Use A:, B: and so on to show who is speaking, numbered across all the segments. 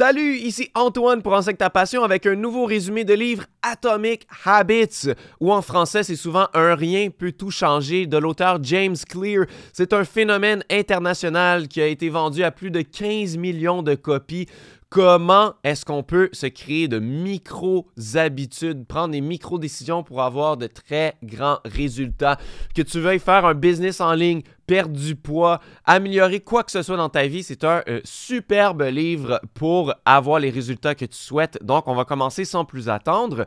A: Salut, ici Antoine pour Enseigne ta passion avec un nouveau résumé de livre Atomic Habits, ou en français c'est souvent Un rien peut tout changer de l'auteur James Clear. C'est un phénomène international qui a été vendu à plus de 15 millions de copies comment est-ce qu'on peut se créer de micro-habitudes, prendre des micro-décisions pour avoir de très grands résultats. Que tu veuilles faire un business en ligne, perdre du poids, améliorer quoi que ce soit dans ta vie. C'est un euh, superbe livre pour avoir les résultats que tu souhaites. Donc, on va commencer sans plus attendre.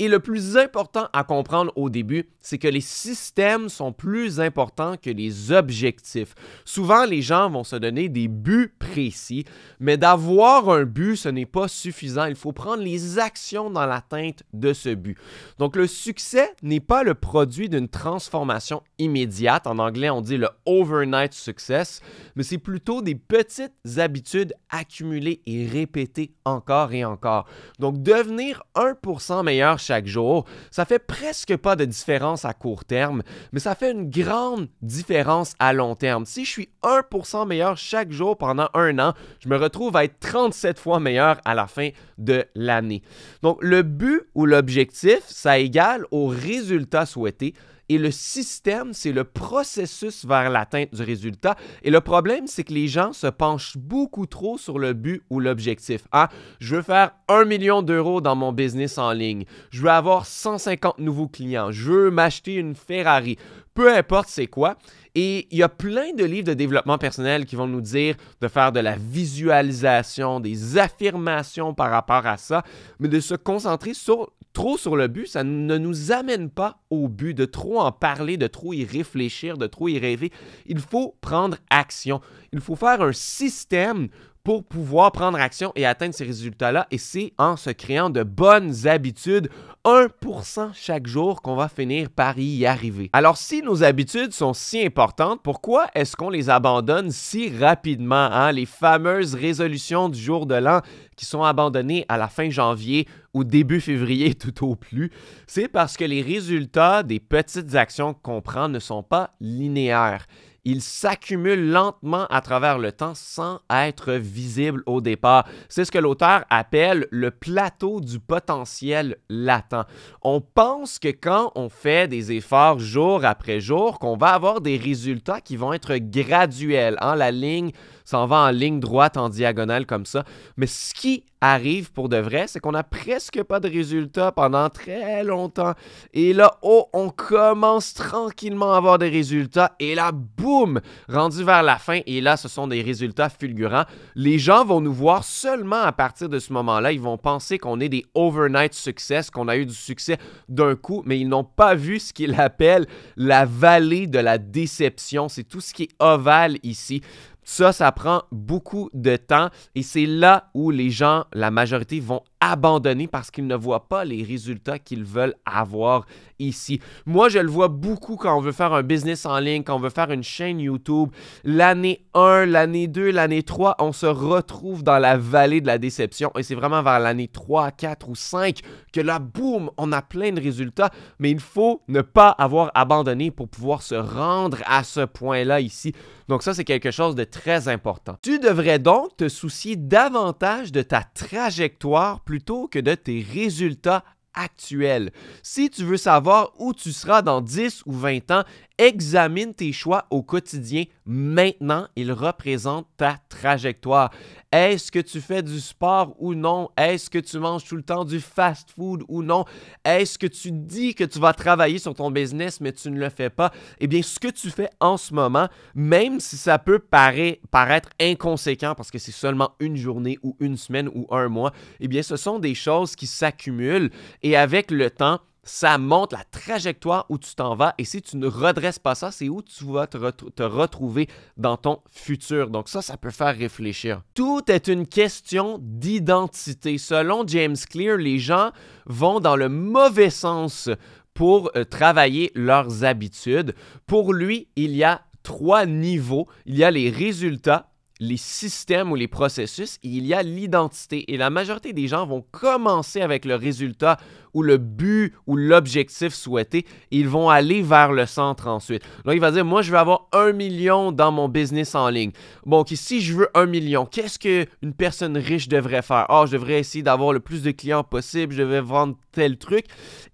A: Et le plus important à comprendre au début, c'est que les systèmes sont plus importants que les objectifs. Souvent, les gens vont se donner des buts précis, mais d'avoir un but, ce n'est pas suffisant. Il faut prendre les actions dans l'atteinte de ce but. Donc, le succès n'est pas le produit d'une transformation immédiate. En anglais, on dit le overnight success, mais c'est plutôt des petites habitudes accumulées et répétées encore et encore. Donc devenir 1% meilleur chaque jour, ça fait presque pas de différence à court terme, mais ça fait une grande différence à long terme. Si je suis 1% meilleur chaque jour pendant un an, je me retrouve à être 37 fois meilleur à la fin de l'année. Donc le but ou l'objectif, ça égale au résultat souhaité et le système, c'est le processus vers l'atteinte du résultat. Et le problème, c'est que les gens se penchent beaucoup trop sur le but ou l'objectif. Ah, je veux faire un million d'euros dans mon business en ligne. Je veux avoir 150 nouveaux clients. Je veux m'acheter une Ferrari. Peu importe c'est quoi. Et il y a plein de livres de développement personnel qui vont nous dire de faire de la visualisation, des affirmations par rapport à ça, mais de se concentrer sur trop sur le but, ça ne nous amène pas au but, de trop en parler, de trop y réfléchir, de trop y rêver. Il faut prendre action. Il faut faire un système pour pouvoir prendre action et atteindre ces résultats-là. Et c'est en se créant de bonnes habitudes, 1% chaque jour, qu'on va finir par y arriver. Alors si nos habitudes sont si importantes, pourquoi est-ce qu'on les abandonne si rapidement? Hein? Les fameuses résolutions du jour de l'an qui sont abandonnées à la fin janvier ou début février tout au plus, c'est parce que les résultats des petites actions qu'on prend ne sont pas linéaires il s'accumule lentement à travers le temps sans être visible au départ. C'est ce que l'auteur appelle le plateau du potentiel latent. On pense que quand on fait des efforts jour après jour, qu'on va avoir des résultats qui vont être graduels. en hein. La ligne en va en ligne droite, en diagonale comme ça. Mais ce qui arrive pour de vrai, c'est qu'on n'a presque pas de résultats pendant très longtemps. Et là, oh, on commence tranquillement à avoir des résultats. Et là, boum, rendu vers la fin. Et là, ce sont des résultats fulgurants. Les gens vont nous voir seulement à partir de ce moment-là. Ils vont penser qu'on est des overnight success, qu'on a eu du succès d'un coup, mais ils n'ont pas vu ce qu'ils appellent la vallée de la déception. C'est tout ce qui est ovale ici. Ça, ça prend beaucoup de temps et c'est là où les gens, la majorité, vont abandonner parce qu'ils ne voient pas les résultats qu'ils veulent avoir ici. Moi, je le vois beaucoup quand on veut faire un business en ligne, quand on veut faire une chaîne YouTube. L'année 1, l'année 2, l'année 3, on se retrouve dans la vallée de la déception et c'est vraiment vers l'année 3, 4 ou 5 que là, boum, on a plein de résultats, mais il faut ne pas avoir abandonné pour pouvoir se rendre à ce point-là ici. Donc ça, c'est quelque chose de très important. Tu devrais donc te soucier davantage de ta trajectoire plutôt que de tes résultats actuel. Si tu veux savoir où tu seras dans 10 ou 20 ans, examine tes choix au quotidien maintenant. Ils représentent ta trajectoire. Est-ce que tu fais du sport ou non? Est-ce que tu manges tout le temps du fast food ou non? Est-ce que tu dis que tu vas travailler sur ton business, mais tu ne le fais pas? Eh bien, ce que tu fais en ce moment, même si ça peut paraître, inconséquent parce que c'est seulement une journée ou une semaine ou un mois, eh bien, ce sont des choses qui s'accumulent et avec le temps, ça montre la trajectoire où tu t'en vas. Et si tu ne redresses pas ça, c'est où tu vas te, retrouver dans ton futur. Donc ça, ça peut faire réfléchir. Tout est une question d'identité. Selon James Clear, les gens vont dans le mauvais sens pour euh, travailler leurs habitudes. Pour lui, il y a trois niveaux. Il y a les résultats, les systèmes ou les processus, et il y a l'identité. Et la majorité des gens vont commencer avec le résultat ou le but ou l'objectif souhaité, ils vont aller vers le centre ensuite. Donc, il va dire, moi, je veux avoir un million dans mon business en ligne. Bon, si je veux un million, qu'est-ce qu'une personne riche devrait faire? Ah, je devrais essayer d'avoir le plus de clients possible, je devrais vendre tel truc.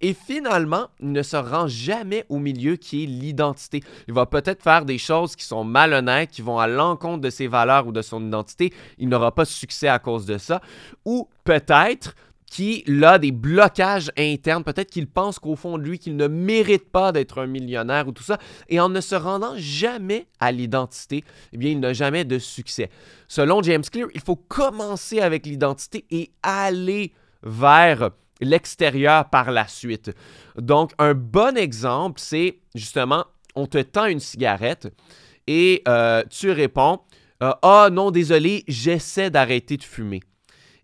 A: Et finalement, il ne se rend jamais au milieu qui est l'identité. Il va peut-être faire des choses qui sont malhonnêtes, qui vont à l'encontre de ses valeurs ou de son identité. Il n'aura pas de succès à cause de ça. Ou peut-être qui, a des blocages internes. Peut-être qu'il pense qu'au fond de lui, qu'il ne mérite pas d'être un millionnaire ou tout ça. Et en ne se rendant jamais à l'identité, eh bien, il n'a jamais de succès. Selon James Clear, il faut commencer avec l'identité et aller vers l'extérieur par la suite. Donc, un bon exemple, c'est justement, on te tend une cigarette et euh, tu réponds, euh, ah oh, non, désolé, j'essaie d'arrêter de fumer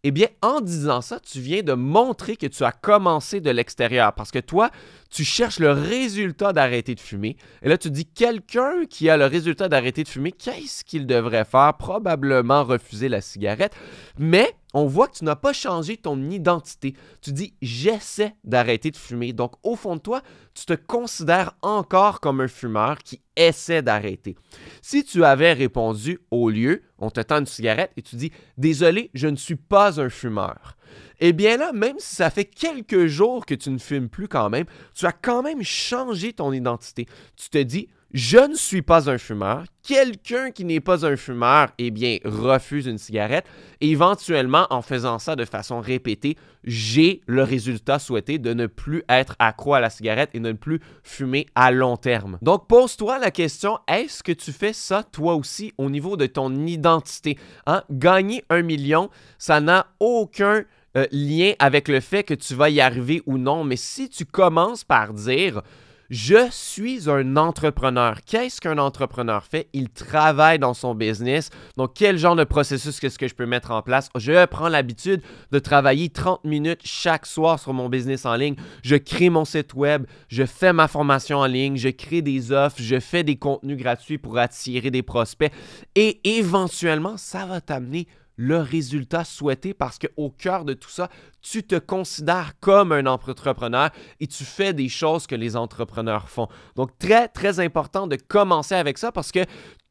A: eh bien, en disant ça, tu viens de montrer que tu as commencé de l'extérieur parce que toi, tu cherches le résultat d'arrêter de fumer. Et là, tu dis quelqu'un qui a le résultat d'arrêter de fumer, qu'est-ce qu'il devrait faire? Probablement refuser la cigarette. Mais on voit que tu n'as pas changé ton identité. Tu dis j'essaie d'arrêter de fumer. Donc au fond de toi, tu te considères encore comme un fumeur qui essaie d'arrêter. Si tu avais répondu au lieu, on te tend une cigarette et tu dis désolé, je ne suis pas un fumeur. Eh bien là, même si ça fait quelques jours que tu ne fumes plus quand même, tu as quand même changé ton identité. Tu te dis je ne suis pas un fumeur. Quelqu'un qui n'est pas un fumeur, eh bien, refuse une cigarette. éventuellement, en faisant ça de façon répétée, j'ai le résultat souhaité de ne plus être accro à la cigarette et de ne plus fumer à long terme. Donc, pose-toi la question, est-ce que tu fais ça toi aussi au niveau de ton identité? Hein? Gagner un million, ça n'a aucun... Euh, lien avec le fait que tu vas y arriver ou non, mais si tu commences par dire je suis un entrepreneur. Qu'est-ce qu'un entrepreneur fait? Il travaille dans son business. Donc, quel genre de processus est ce que je peux mettre en place? Je prends l'habitude de travailler 30 minutes chaque soir sur mon business en ligne. Je crée mon site web, je fais ma formation en ligne, je crée des offres, je fais des contenus gratuits pour attirer des prospects. Et éventuellement, ça va t'amener le résultat souhaité parce qu'au cœur de tout ça, tu te considères comme un entrepreneur et tu fais des choses que les entrepreneurs font. Donc, très, très important de commencer avec ça parce que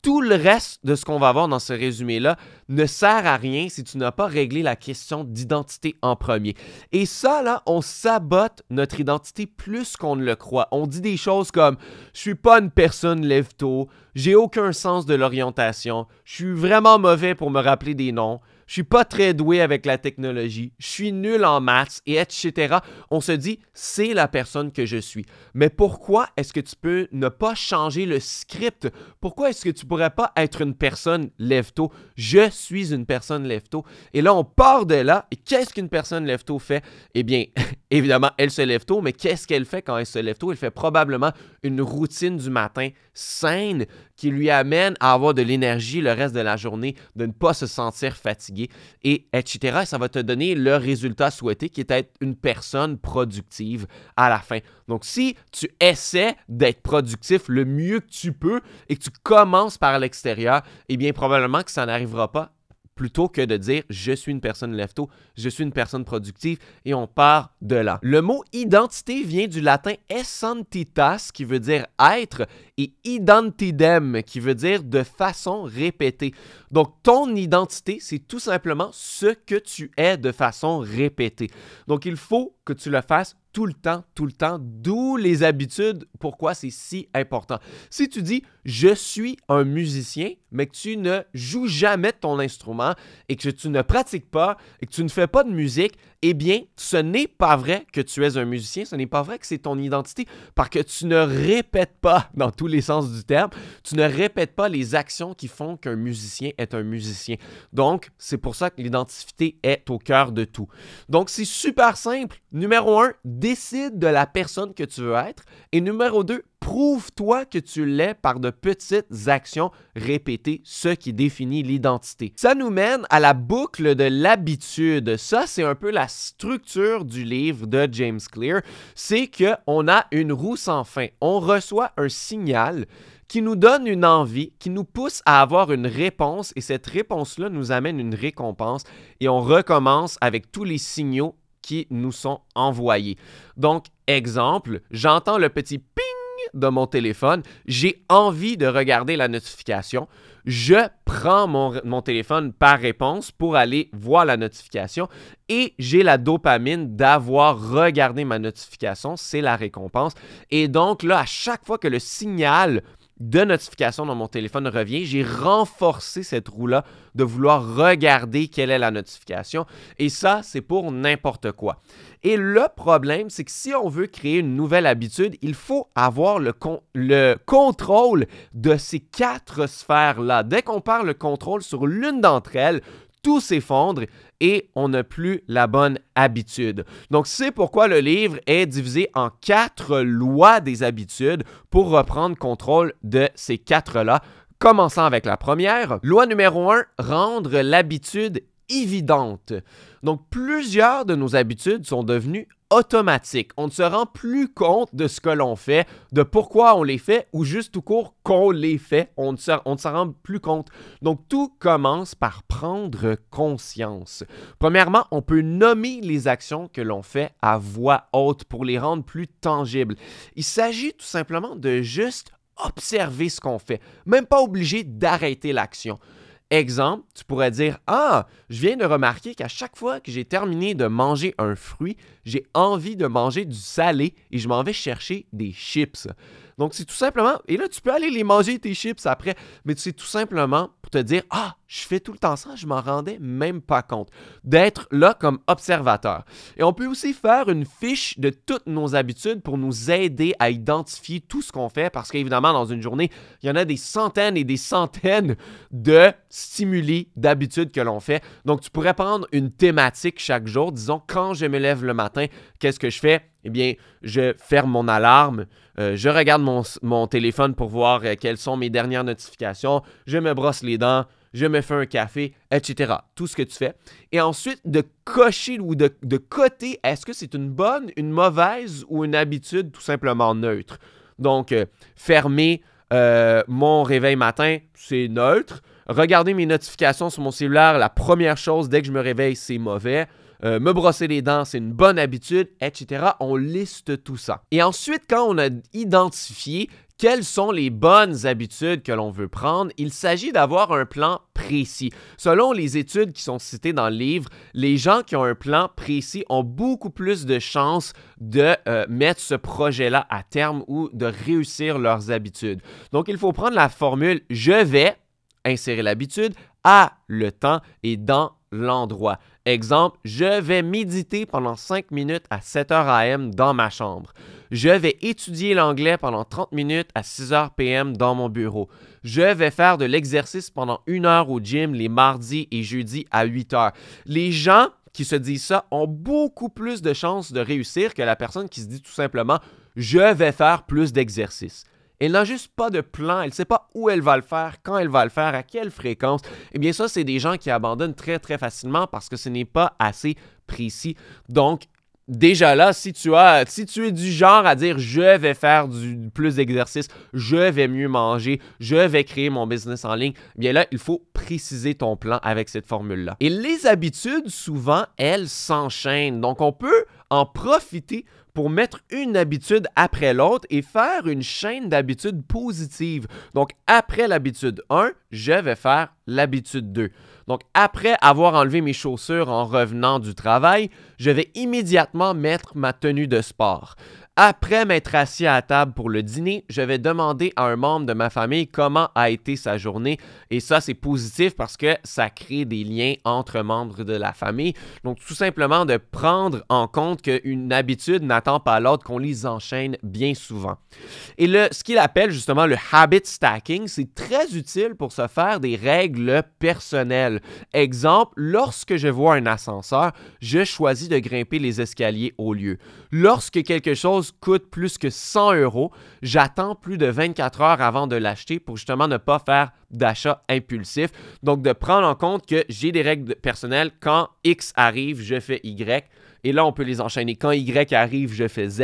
A: tout le reste de ce qu'on va voir dans ce résumé-là ne sert à rien si tu n'as pas réglé la question d'identité en premier. Et ça, là, on sabote notre identité plus qu'on ne le croit. On dit des choses comme « je suis pas une personne lève-tôt »,« j'ai aucun sens de l'orientation »,« je suis vraiment mauvais pour me rappeler des noms »,« je suis pas très doué avec la technologie, je suis nul en maths, et etc. On se dit, c'est la personne que je suis. Mais pourquoi est-ce que tu peux ne pas changer le script? Pourquoi est-ce que tu pourrais pas être une personne lève-tôt? Je suis une personne lève-tôt. Et là, on part de là. Et qu'est-ce qu'une personne lève-tôt fait? Eh bien, évidemment, elle se lève tôt, mais qu'est-ce qu'elle fait quand elle se lève tôt? Elle fait probablement une routine du matin saine qui lui amène à avoir de l'énergie le reste de la journée, de ne pas se sentir fatigué, et etc. ça va te donner le résultat souhaité qui est être une personne productive à la fin. Donc, si tu essaies d'être productif le mieux que tu peux et que tu commences par l'extérieur, eh bien, probablement que ça n'arrivera pas plutôt que de dire je suis une personne lefto, je suis une personne productive et on part de là. Le mot identité vient du latin essentitas qui veut dire être et identidem qui veut dire de façon répétée. Donc ton identité, c'est tout simplement ce que tu es de façon répétée. Donc il faut que tu le fasses tout le temps, tout le temps, d'où les habitudes, pourquoi c'est si important. Si tu dis je suis un musicien, mais que tu ne joues jamais de ton instrument et que tu ne pratiques pas et que tu ne fais pas de musique, eh bien, ce n'est pas vrai que tu es un musicien, ce n'est pas vrai que c'est ton identité, parce que tu ne répètes pas, dans tous les sens du terme, tu ne répètes pas les actions qui font qu'un musicien est un musicien. Donc, c'est pour ça que l'identité est au cœur de tout. Donc, c'est super simple. Numéro un, décide de la personne que tu veux être. Et numéro deux. Prouve-toi que tu l'es par de petites actions répétées, ce qui définit l'identité. Ça nous mène à la boucle de l'habitude. Ça, c'est un peu la structure du livre de James Clear. C'est qu'on a une roue sans fin. On reçoit un signal qui nous donne une envie, qui nous pousse à avoir une réponse et cette réponse-là nous amène une récompense et on recommence avec tous les signaux qui nous sont envoyés. Donc, exemple, j'entends le petit de mon téléphone, j'ai envie de regarder la notification, je prends mon, mon téléphone par réponse pour aller voir la notification et j'ai la dopamine d'avoir regardé ma notification, c'est la récompense. Et donc là, à chaque fois que le signal de notification dans mon téléphone revient, j'ai renforcé cette roue-là de vouloir regarder quelle est la notification. Et ça, c'est pour n'importe quoi. Et le problème, c'est que si on veut créer une nouvelle habitude, il faut avoir le, le contrôle de ces quatre sphères-là. Dès qu'on perd le contrôle sur l'une d'entre elles, tout s'effondre et on n'a plus la bonne habitude. Donc c'est pourquoi le livre est divisé en quatre lois des habitudes pour reprendre contrôle de ces quatre-là. Commençant avec la première, loi numéro un, rendre l'habitude évidente. Donc plusieurs de nos habitudes sont devenues automatique. On ne se rend plus compte de ce que l'on fait, de pourquoi on les fait ou juste tout court qu'on les fait. On ne, on ne s'en rend plus compte. Donc tout commence par prendre conscience. Premièrement, on peut nommer les actions que l'on fait à voix haute pour les rendre plus tangibles. Il s'agit tout simplement de juste observer ce qu'on fait, même pas obligé d'arrêter l'action. Exemple, tu pourrais dire Ah, je viens de remarquer qu'à chaque fois que j'ai terminé de manger un fruit, j'ai envie de manger du salé et je m'en vais chercher des chips. Donc, c'est tout simplement, et là, tu peux aller les manger tes chips après, mais c'est tout simplement pour te dire, ah, je fais tout le temps ça, je m'en rendais même pas compte. D'être là comme observateur. Et on peut aussi faire une fiche de toutes nos habitudes pour nous aider à identifier tout ce qu'on fait, parce qu'évidemment, dans une journée, il y en a des centaines et des centaines de stimuli d'habitudes que l'on fait. Donc, tu pourrais prendre une thématique chaque jour. Disons, quand je me lève le matin, qu'est-ce que je fais? eh bien, je ferme mon alarme, euh, je regarde mon, téléphone pour voir euh, quelles sont mes dernières notifications, je me brosse les dents, je me fais un café, etc. Tout ce que tu fais. Et ensuite, de cocher ou de, coter, est-ce que c'est une bonne, une mauvaise ou une habitude tout simplement neutre? Donc, euh, fermer mon réveil matin, c'est neutre. Regarder mes notifications sur mon cellulaire, la première chose dès que je me réveille, c'est mauvais. Euh, me brosser les dents, c'est une bonne habitude, etc. On liste tout ça. Et ensuite, quand on a identifié quelles sont les bonnes habitudes que l'on veut prendre, il s'agit d'avoir un plan précis. Selon les études qui sont citées dans le livre, les gens qui ont un plan précis ont beaucoup plus de chances de euh, mettre ce projet-là à terme ou de réussir leurs habitudes. Donc, il faut prendre la formule je vais insérer l'habitude à le temps et dans l'endroit. Exemple, je vais méditer pendant 5 minutes à 7 heures AM dans ma chambre. Je vais étudier l'anglais pendant 30 minutes à 6 h PM dans mon bureau. Je vais faire de l'exercice pendant une heure au gym les mardis et jeudis à 8 h Les gens qui se disent ça ont beaucoup plus de chances de réussir que la personne qui se dit tout simplement je vais faire plus d'exercice. Elle n'a juste pas de plan, elle ne sait pas où elle va le faire, quand elle va le faire, à quelle fréquence. Eh bien ça, c'est des gens qui abandonnent très très facilement parce que ce n'est pas assez précis. Donc, déjà là, si tu as, si tu es du genre à dire je vais faire du plus d'exercices, je vais mieux manger, je vais créer mon business en ligne, eh bien là, il faut préciser ton plan avec cette formule-là. Et les habitudes, souvent, elles s'enchaînent. Donc, on peut en profiter pour mettre une habitude après l'autre et faire une chaîne d'habitudes positives. Donc, après l'habitude 1, je vais faire l'habitude 2. Donc, après avoir enlevé mes chaussures en revenant du travail, je vais immédiatement mettre ma tenue de sport. Après m'être assis à table pour le dîner, je vais demander à un membre de ma famille comment a été sa journée. Et ça, c'est positif parce que ça crée des liens entre membres de la famille. Donc, tout simplement de prendre en compte qu'une habitude n'attend pas l'autre, qu'on les enchaîne bien souvent. Et le, ce qu'il appelle justement le habit stacking, c'est très utile pour se faire des règles personnelles. Exemple, lorsque je vois un ascenseur, je choisis de grimper les escaliers au lieu. Lorsque quelque chose coûte plus que 100 euros, j'attends plus de 24 heures avant de l'acheter pour justement ne pas faire d'achat impulsif. Donc, de prendre en compte que j'ai des règles personnelles. Quand X arrive, je fais Y et là, on peut les enchaîner. Quand Y arrive, je fais Z,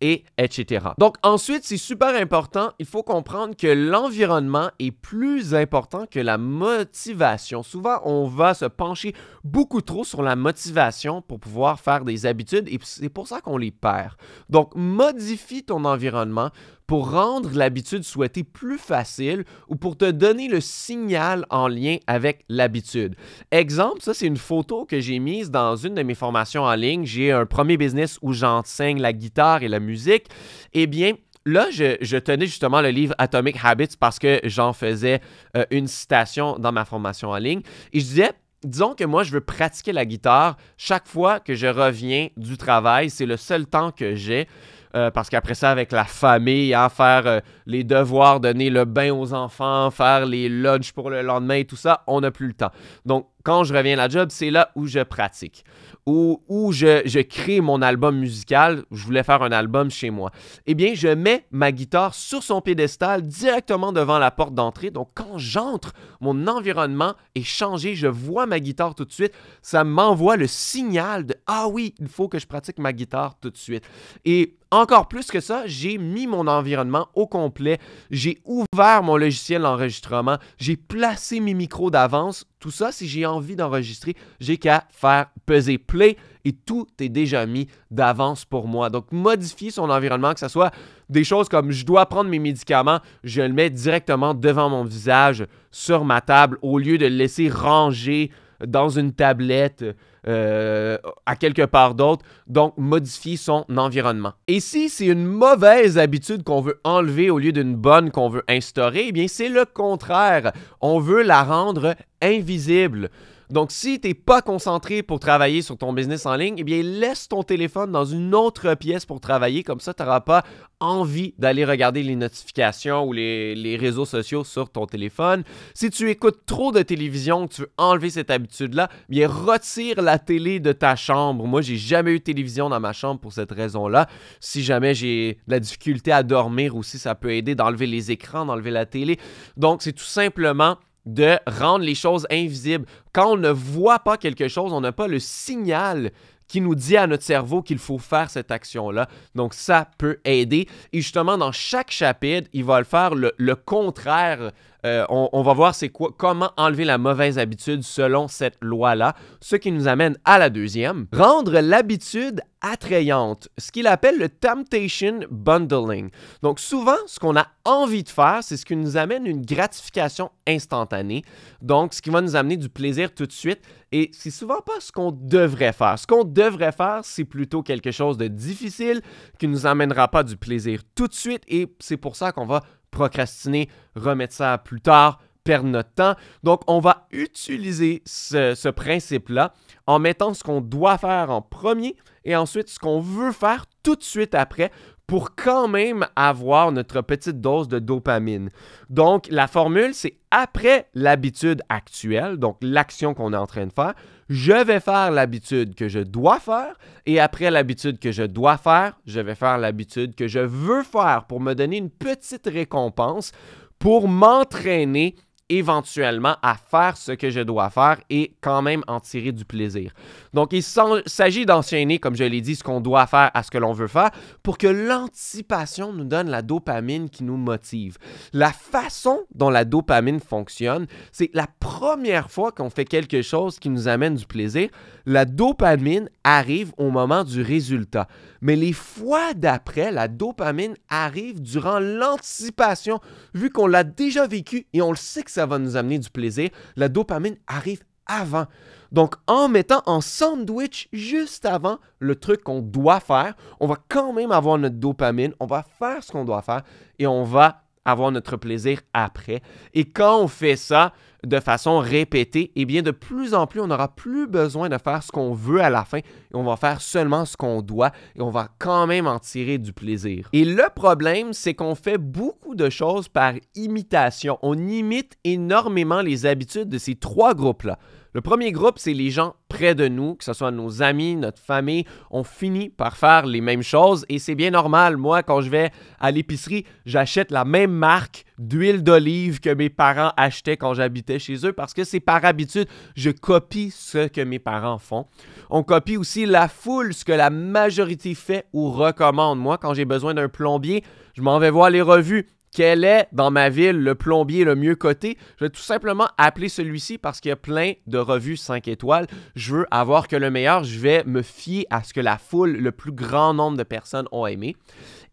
A: et etc. Donc ensuite, c'est super important, il faut comprendre que l'environnement est plus important que la motivation. Souvent, on va se pencher beaucoup trop sur la motivation pour pouvoir faire des habitudes, et c'est pour ça qu'on les perd. Donc, modifie ton environnement, pour rendre l'habitude souhaitée plus facile ou pour te donner le signal en lien avec l'habitude. Exemple, ça c'est une photo que j'ai mise dans une de mes formations en ligne. J'ai un premier business où j'enseigne la guitare et la musique. Eh bien, là, je, tenais justement le livre Atomic Habits parce que j'en faisais euh, une citation dans ma formation en ligne. Et je disais, disons que moi, je veux pratiquer la guitare chaque fois que je reviens du travail. C'est le seul temps que j'ai. Euh, parce qu'après ça, avec la famille, hein, faire euh, les devoirs, donner le bain aux enfants, faire les lunchs pour le lendemain et tout ça, on n'a plus le temps. Donc, quand je reviens à la job, c'est là où je pratique, où, où je, crée mon album musical. Je voulais faire un album chez moi. Eh bien, je mets ma guitare sur son pédestal directement devant la porte d'entrée. Donc, quand j'entre, mon environnement est changé. Je vois ma guitare tout de suite. Ça m'envoie le signal de Ah oui, il faut que je pratique ma guitare tout de suite. Et encore plus que ça, j'ai mis mon environnement au complet, j'ai ouvert mon logiciel d'enregistrement, j'ai placé mes micros d'avance. Tout ça, si j'ai envie d'enregistrer, j'ai qu'à faire peser play et tout est déjà mis d'avance pour moi. Donc, modifier son environnement, que ce soit des choses comme je dois prendre mes médicaments, je le mets directement devant mon visage, sur ma table, au lieu de le laisser ranger dans une tablette, euh, à quelque part d'autre. Donc, modifier son environnement. Et si c'est une mauvaise habitude qu'on veut enlever au lieu d'une bonne qu'on veut instaurer, eh bien, c'est le contraire. On veut la rendre invisible. Donc, si tu n'es pas concentré pour travailler sur ton business en ligne, eh bien, laisse ton téléphone dans une autre pièce pour travailler. Comme ça, tu n'auras pas envie d'aller regarder les notifications ou les, réseaux sociaux sur ton téléphone. Si tu écoutes trop de télévision, tu veux enlever cette habitude-là, eh bien, retire la télé de ta chambre. Moi, j'ai jamais eu de télévision dans ma chambre pour cette raison-là. Si jamais j'ai de la difficulté à dormir aussi, ça peut aider d'enlever les écrans, d'enlever la télé. Donc, c'est tout simplement de rendre les choses invisibles. Quand on ne voit pas quelque chose, on n'a pas le signal qui nous dit à notre cerveau qu'il faut faire cette action-là. Donc, ça peut aider. Et justement, dans chaque chapitre, il va le faire le, le contraire euh, on, va voir c'est quoi, comment enlever la mauvaise habitude selon cette loi-là, ce qui nous amène à la deuxième, rendre l'habitude attrayante, ce qu'il appelle le temptation bundling. Donc souvent, ce qu'on a envie de faire, c'est ce qui nous amène une gratification instantanée, donc ce qui va nous amener du plaisir tout de suite, et c'est souvent pas ce qu'on devrait faire. Ce qu'on devrait faire, c'est plutôt quelque chose de difficile qui nous amènera pas du plaisir tout de suite, et c'est pour ça qu'on va procrastiner, remettre ça plus tard, perdre notre temps. Donc, on va utiliser ce, ce principe-là en mettant ce qu'on doit faire en premier et ensuite ce qu'on veut faire tout de suite après pour quand même avoir notre petite dose de dopamine. Donc, la formule, c'est après l'habitude actuelle, donc l'action qu'on est en train de faire, je vais faire l'habitude que je dois faire et après l'habitude que je dois faire, je vais faire l'habitude que je veux faire pour me donner une petite récompense pour m'entraîner éventuellement à faire ce que je dois faire et quand même en tirer du plaisir. Donc, il s'agit d'enchaîner, comme je l'ai dit, ce qu'on doit faire à ce que l'on veut faire pour que l'anticipation nous donne la dopamine qui nous motive. La façon dont la dopamine fonctionne, c'est la première fois qu'on fait quelque chose qui nous amène du plaisir, la dopamine arrive au moment du résultat. Mais les fois d'après, la dopamine arrive durant l'anticipation, vu qu'on l'a déjà vécu et on le sait que ça va nous amener du plaisir. La dopamine arrive avant. Donc, en mettant en sandwich juste avant le truc qu'on doit faire, on va quand même avoir notre dopamine, on va faire ce qu'on doit faire et on va avoir notre plaisir après. Et quand on fait ça, de façon répétée, et eh bien de plus en plus, on n'aura plus besoin de faire ce qu'on veut à la fin on va faire seulement ce qu'on doit et on va quand même en tirer du plaisir. Et le problème, c'est qu'on fait beaucoup de choses par imitation. On imite énormément les habitudes de ces trois groupes-là. Le premier groupe, c'est les gens près de nous, que ce soit nos amis, notre famille. On finit par faire les mêmes choses et c'est bien normal. Moi, quand je vais à l'épicerie, j'achète la même marque d'huile d'olive que mes parents achetaient quand j'habitais chez eux parce que c'est par habitude, je copie ce que mes parents font. On copie aussi la foule, ce que la majorité fait ou recommande. Moi, quand j'ai besoin d'un plombier, je m'en vais voir les revues quel est dans ma ville le plombier le mieux coté, je vais tout simplement appeler celui-ci parce qu'il y a plein de revues 5 étoiles. Je veux avoir que le meilleur, je vais me fier à ce que la foule, le plus grand nombre de personnes ont aimé.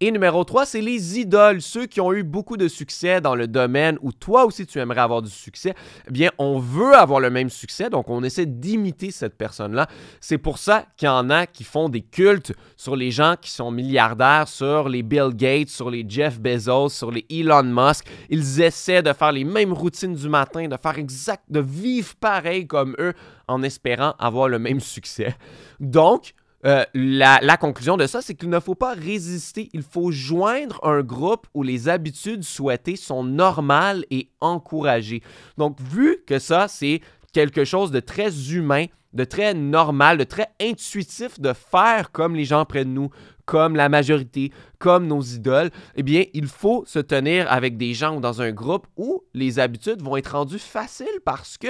A: Et numéro 3, c'est les idoles, ceux qui ont eu beaucoup de succès dans le domaine où toi aussi tu aimerais avoir du succès. Eh bien, on veut avoir le même succès, donc on essaie d'imiter cette personne-là. C'est pour ça qu'il y en a qui font des cultes sur les gens qui sont milliardaires, sur les Bill Gates, sur les Jeff Bezos, sur les Elon Musk. Ils essaient de faire les mêmes routines du matin, de faire exact, de vivre pareil comme eux en espérant avoir le même succès. Donc, euh, la, la, conclusion de ça, c'est qu'il ne faut pas résister, il faut joindre un groupe où les habitudes souhaitées sont normales et encouragées. Donc, vu que ça, c'est quelque chose de très humain, de très normal, de très intuitif de faire comme les gens près de nous, comme la majorité, comme nos idoles, eh bien, il faut se tenir avec des gens ou dans un groupe où les habitudes vont être rendues faciles parce que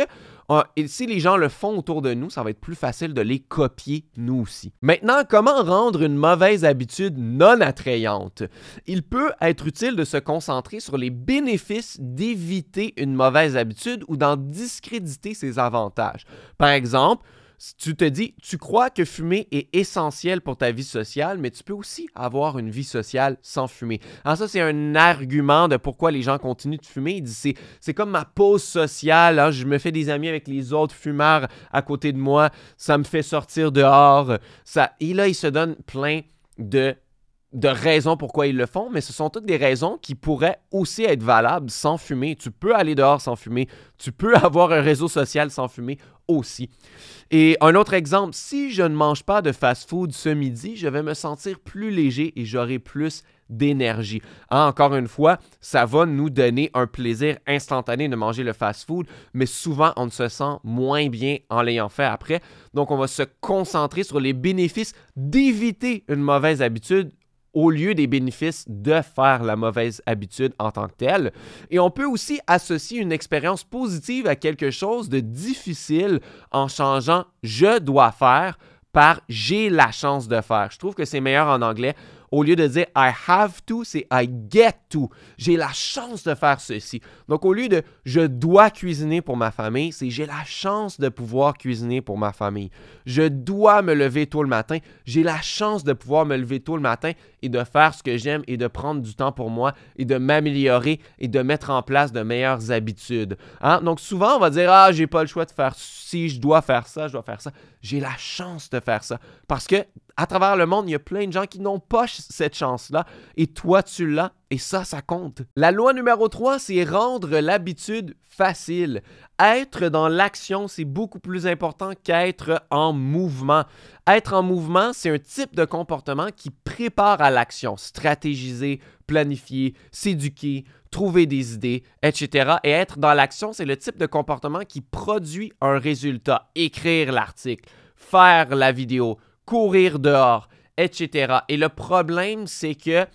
A: euh, si les gens le font autour de nous, ça va être plus facile de les copier nous aussi. Maintenant, comment rendre une mauvaise habitude non attrayante Il peut être utile de se concentrer sur les bénéfices d'éviter une mauvaise habitude ou d'en discréditer ses avantages. Par exemple, tu te dis, tu crois que fumer est essentiel pour ta vie sociale, mais tu peux aussi avoir une vie sociale sans fumer. Alors ça, c'est un argument de pourquoi les gens continuent de fumer. Ils disent, c'est comme ma pause sociale, hein. je me fais des amis avec les autres fumeurs à côté de moi, ça me fait sortir dehors. Ça... Et là, ils se donne plein de de raisons pourquoi ils le font, mais ce sont toutes des raisons qui pourraient aussi être valables sans fumer. Tu peux aller dehors sans fumer, tu peux avoir un réseau social sans fumer aussi. Et un autre exemple, si je ne mange pas de fast-food ce midi, je vais me sentir plus léger et j'aurai plus d'énergie. Hein, encore une fois, ça va nous donner un plaisir instantané de manger le fast-food, mais souvent on se sent moins bien en l'ayant fait après. Donc on va se concentrer sur les bénéfices d'éviter une mauvaise habitude au lieu des bénéfices de faire la mauvaise habitude en tant que telle. Et on peut aussi associer une expérience positive à quelque chose de difficile en changeant je dois faire par j'ai la chance de faire. Je trouve que c'est meilleur en anglais au lieu de dire I have to, c'est I get to. J'ai la chance de faire ceci. Donc, au lieu de je dois cuisiner pour ma famille, c'est j'ai la chance de pouvoir cuisiner pour ma famille. Je dois me lever tôt le matin. J'ai la chance de pouvoir me lever tôt le matin et de faire ce que j'aime et de prendre du temps pour moi et de m'améliorer et de mettre en place de meilleures habitudes. Hein? Donc, souvent, on va dire Ah, j'ai pas le choix de faire Si je dois faire ça, je dois faire ça. J'ai la chance de faire ça. Parce que à travers le monde, il y a plein de gens qui n'ont pas cette chance-là. Et toi, tu l'as. Et ça, ça compte. La loi numéro 3, c'est rendre l'habitude facile. Être dans l'action, c'est beaucoup plus important qu'être en mouvement. Être en mouvement, c'est un type de comportement qui prépare à l'action. Stratégiser, planifier, s'éduquer, trouver des idées, etc. Et être dans l'action, c'est le type de comportement qui produit un résultat. Écrire l'article, faire la vidéo, courir dehors, etc. Et le problème, c'est que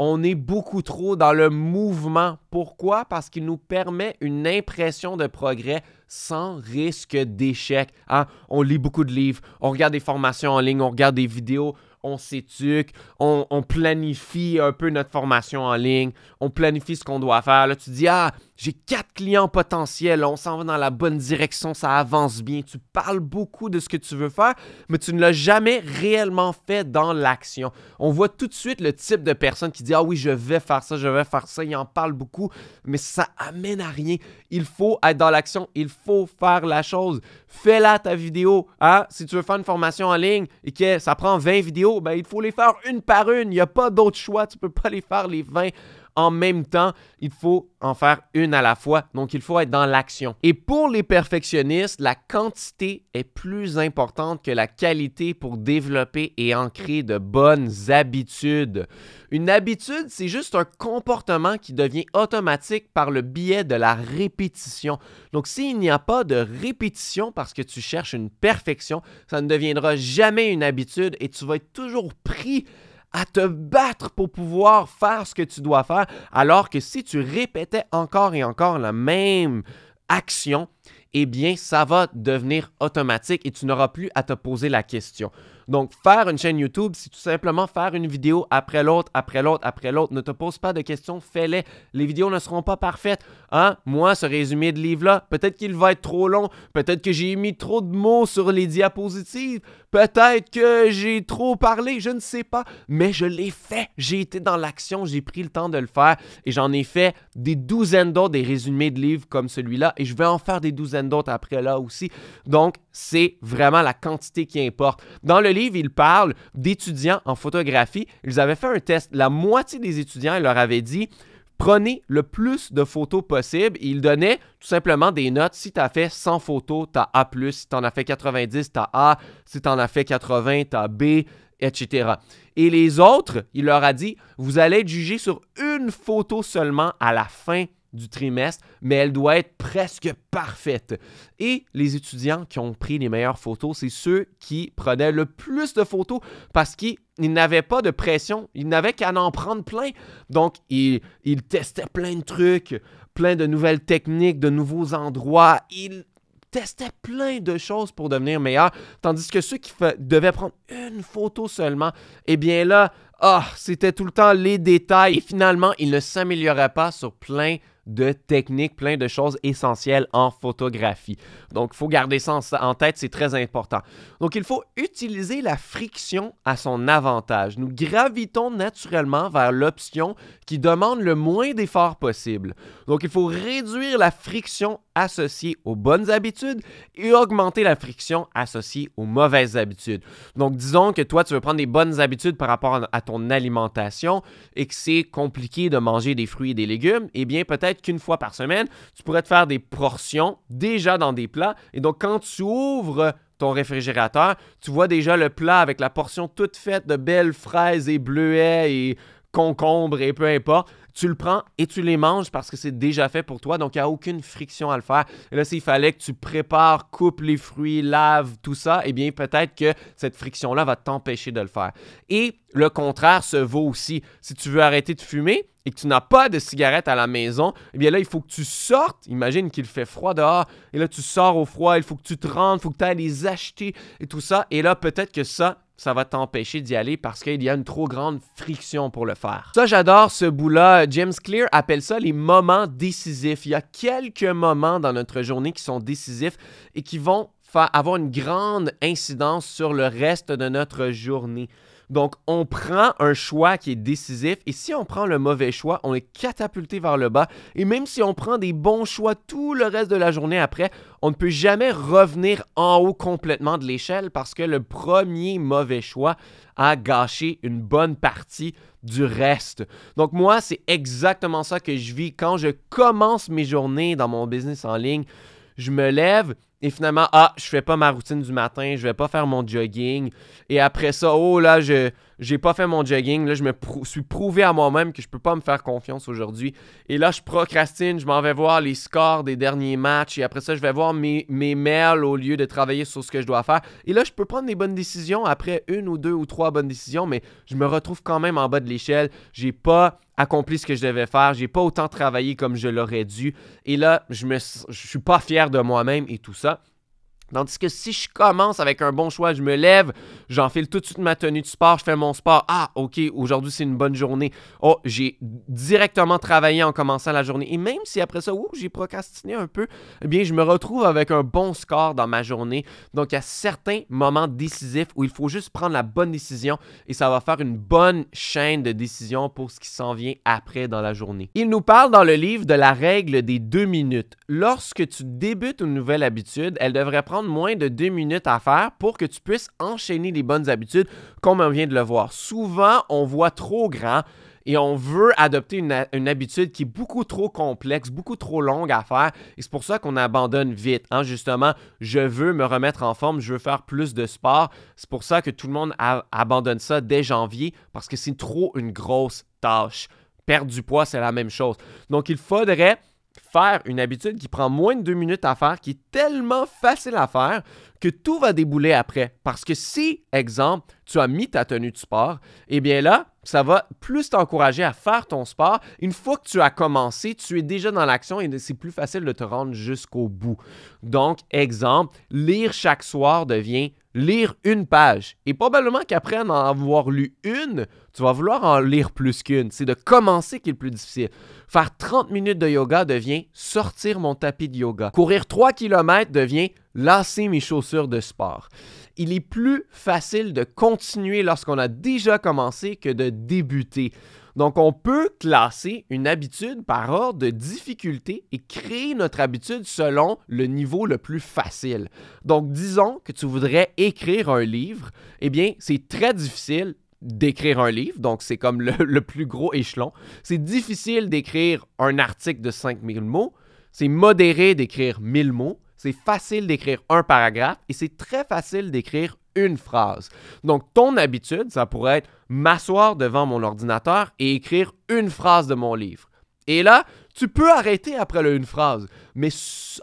A: on est beaucoup trop dans le mouvement. Pourquoi? Parce qu'il nous permet une impression de progrès sans risque d'échec. Hein? On lit beaucoup de livres, on regarde des formations en ligne, on regarde des vidéos, on s'éduque, on, on, planifie un peu notre formation en ligne, on planifie ce qu'on doit faire. Là, tu dis, ah, j'ai quatre clients potentiels, on s'en va dans la bonne direction, ça avance bien. Tu parles beaucoup de ce que tu veux faire, mais tu ne l'as jamais réellement fait dans l'action. On voit tout de suite le type de personne qui dit Ah oui, je vais faire ça, je vais faire ça. Il en parle beaucoup, mais ça amène à rien. Il faut être dans l'action, il faut faire la chose. Fais-la ta vidéo. Hein. Si tu veux faire une formation en ligne et que ça prend 20 vidéos, ben, il faut les faire une par une. Il n'y a pas d'autre choix. Tu ne peux pas les faire les 20 en même temps, il faut en faire une à la fois. Donc, il faut être dans l'action. Et pour les perfectionnistes, la quantité est plus importante que la qualité pour développer et ancrer de bonnes habitudes. Une habitude, c'est juste un comportement qui devient automatique par le biais de la répétition. Donc, s'il n'y a pas de répétition parce que tu cherches une perfection, ça ne deviendra jamais une habitude et tu vas être toujours pris à te battre pour pouvoir faire ce que tu dois faire, alors que si tu répétais encore et encore la même action, eh bien, ça va devenir automatique et tu n'auras plus à te poser la question. Donc, faire une chaîne YouTube, c'est tout simplement faire une vidéo après l'autre, après l'autre, après l'autre. Ne te pose pas de questions, fais-les. Les vidéos ne seront pas parfaites. Hein? Moi, ce résumé de livre-là, peut-être qu'il va être trop long, peut-être que j'ai mis trop de mots sur les diapositives, peut-être que j'ai trop parlé, je ne sais pas, mais je l'ai fait. J'ai été dans l'action, j'ai pris le temps de le faire et j'en ai fait des douzaines d'autres, des résumés de livres comme celui-là et je vais en faire des douzaines d'autres après là aussi. Donc, c'est vraiment la quantité qui importe. Dans le livre, il parle d'étudiants en photographie. Ils avaient fait un test. La moitié des étudiants, il leur avait dit prenez le plus de photos possible. Il donnait tout simplement des notes. Si tu as fait 100 photos, tu as A, si tu en as fait 90, tu as A, si tu en as fait 80, tu as B, etc. Et les autres, il leur a dit, vous allez être jugé sur une photo seulement à la fin du trimestre, mais elle doit être presque parfaite. Et les étudiants qui ont pris les meilleures photos, c'est ceux qui prenaient le plus de photos parce qu'ils n'avaient pas de pression, ils n'avaient qu'à en prendre plein. Donc, ils, testaient plein de trucs, plein de nouvelles techniques, de nouveaux endroits. Ils testaient plein de choses pour devenir meilleurs, tandis que ceux qui devaient prendre une photo seulement, eh bien là, ah, c'était tout le temps les détails et finalement, ils ne s'amélioraient pas sur plein de de techniques, plein de choses essentielles en photographie. Donc, il faut garder ça en, tête, c'est très important. Donc, il faut utiliser la friction à son avantage. Nous gravitons naturellement vers l'option qui demande le moins d'efforts possible. Donc, il faut réduire la friction associées aux bonnes habitudes et augmenter la friction associée aux mauvaises habitudes. Donc, disons que toi, tu veux prendre des bonnes habitudes par rapport à ton alimentation et que c'est compliqué de manger des fruits et des légumes, eh bien, peut-être qu'une fois par semaine, tu pourrais te faire des portions déjà dans des plats. Et donc, quand tu ouvres ton réfrigérateur, tu vois déjà le plat avec la portion toute faite de belles fraises et bleuets et Concombre et peu importe. Tu le prends et tu les manges parce que c'est déjà fait pour toi, donc il n'y a aucune friction à le faire. Et là, s'il fallait que tu prépares, coupes les fruits, laves, tout ça, eh bien peut-être que cette friction-là va t'empêcher de le faire. Et le contraire se vaut aussi. Si tu veux arrêter de fumer, et que tu n'as pas de cigarette à la maison, eh bien là, il faut que tu sortes. Imagine qu'il fait froid dehors, et là, tu sors au froid, il faut que tu te rendes, il faut que tu ailles les acheter et tout ça. Et là, peut-être que ça, ça va t'empêcher d'y aller parce qu'il y a une trop grande friction pour le faire. Ça, j'adore ce bout-là. James Clear appelle ça les moments décisifs. Il y a quelques moments dans notre journée qui sont décisifs et qui vont avoir une grande incidence sur le reste de notre journée. Donc, on prend un choix qui est décisif et si on prend le mauvais choix, on est catapulté vers le bas. Et même si on prend des bons choix tout le reste de la journée après, on ne peut jamais revenir en haut complètement de l'échelle parce que le premier mauvais choix a gâché une bonne partie du reste. Donc moi, c'est exactement ça que je vis quand je commence mes journées dans mon business en ligne je me lève et finalement, ah, je fais pas ma routine du matin, je vais pas faire mon jogging. Et après ça, oh là, je j'ai pas fait mon jogging, là, je me suis prouvé à moi-même que je peux pas me faire confiance aujourd'hui. Et là, je procrastine, je m'en vais voir les scores des derniers matchs et après ça, je vais voir mes, mes mails au lieu de travailler sur ce que je dois faire. Et là, je peux prendre des bonnes décisions après une ou deux ou trois bonnes décisions, mais je me retrouve quand même en bas de l'échelle. J'ai pas accompli ce que je devais faire, j'ai pas autant travaillé comme je l'aurais dû. Et là, je me suis pas fier de moi-même et tout ça. Tandis que si je commence avec un bon choix, je me lève, j'enfile tout de suite ma tenue de sport, je fais mon sport. Ah, ok, aujourd'hui c'est une bonne journée. Oh, j'ai directement travaillé en commençant la journée. Et même si après ça, ouh, j'ai procrastiné un peu, eh bien, je me retrouve avec un bon score dans ma journée. Donc, il y a certains moments décisifs où il faut juste prendre la bonne décision et ça va faire une bonne chaîne de décisions pour ce qui s'en vient après dans la journée. Il nous parle dans le livre de la règle des deux minutes. Lorsque tu débutes une nouvelle habitude, elle devrait prendre moins de deux minutes à faire pour que tu puisses enchaîner les bonnes habitudes comme on vient de le voir. Souvent, on voit trop grand et on veut adopter une, habitude qui est beaucoup trop complexe, beaucoup trop longue à faire. Et c'est pour ça qu'on abandonne vite. Hein. Justement, je veux me remettre en forme, je veux faire plus de sport. C'est pour ça que tout le monde abandonne ça dès janvier parce que c'est trop une grosse tâche. Perdre du poids, c'est la même chose. Donc, il faudrait faire une habitude qui prend moins de deux minutes à faire, qui est tellement facile à faire que tout va débouler après. Parce que si, exemple, tu as mis ta tenue de sport, eh bien là, ça va plus t'encourager à faire ton sport. Une fois que tu as commencé, tu es déjà dans l'action et c'est plus facile de te rendre jusqu'au bout. Donc, exemple, lire chaque soir devient lire une page. Et probablement qu'après en avoir lu une, tu vas vouloir en lire plus qu'une. C'est de commencer qui est le plus difficile. Faire 30 minutes de yoga devient sortir mon tapis de yoga. Courir 3 km devient lasser mes chaussures de sport. Il est plus facile de continuer lorsqu'on a déjà commencé que de débuter. Donc, on peut classer une habitude par ordre de difficulté et créer notre habitude selon le niveau le plus facile. Donc, disons que tu voudrais écrire un livre, eh bien, c'est très difficile d'écrire un livre, donc c'est comme le, plus gros échelon. C'est difficile d'écrire un article de 5000 mots, c'est modéré d'écrire 1000 mots, c'est facile d'écrire un paragraphe et c'est très facile d'écrire une phrase. Donc, ton habitude, ça pourrait être m'asseoir devant mon ordinateur et écrire une phrase de mon livre. Et là, tu peux arrêter après le une phrase. Mais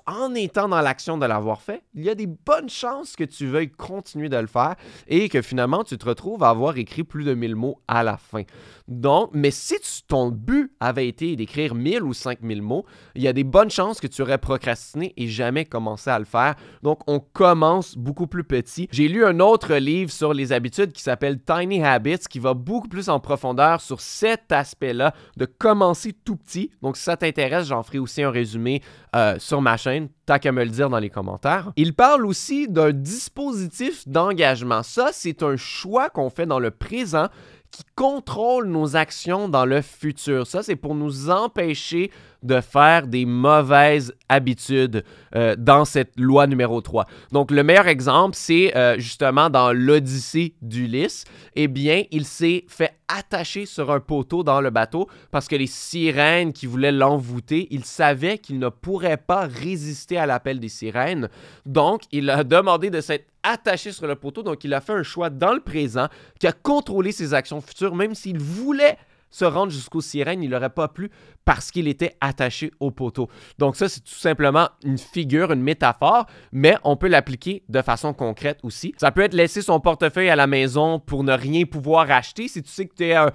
A: en étant dans l'action de l'avoir fait, il y a des bonnes chances que tu veuilles continuer de le faire et que finalement tu te retrouves à avoir écrit plus de 1000 mots à la fin. Donc, mais si ton but avait été d'écrire 1000 ou 5000 mots, il y a des bonnes chances que tu aurais procrastiné et jamais commencé à le faire. Donc, on commence beaucoup plus petit. J'ai lu un autre livre sur les habitudes qui s'appelle Tiny Habits qui va beaucoup plus en profondeur sur cet aspect-là de commencer tout petit. Donc, si ça t'intéresse, j'en ferai aussi un résumé. Euh, euh, sur ma chaîne, t'as qu'à me le dire dans les commentaires. Il parle aussi d'un dispositif d'engagement. Ça, c'est un choix qu'on fait dans le présent qui contrôle nos actions dans le futur. Ça, c'est pour nous empêcher de faire des mauvaises habitudes euh, dans cette loi numéro 3. Donc, le meilleur exemple, c'est euh, justement dans l'Odyssée d'Ulysse. Eh bien, il s'est fait attacher sur un poteau dans le bateau parce que les sirènes qui voulaient l'envoûter, il savait qu'il ne pourrait pas résister à l'appel des sirènes. Donc, il a demandé de s'être attaché sur le poteau. Donc, il a fait un choix dans le présent qui a contrôlé ses actions futures, même s'il voulait se rendre jusqu'aux sirènes, il n'aurait pas pu parce qu'il était attaché au poteau. Donc ça, c'est tout simplement une figure, une métaphore, mais on peut l'appliquer de façon concrète aussi. Ça peut être laisser son portefeuille à la maison pour ne rien pouvoir acheter. Si tu sais que tu es un,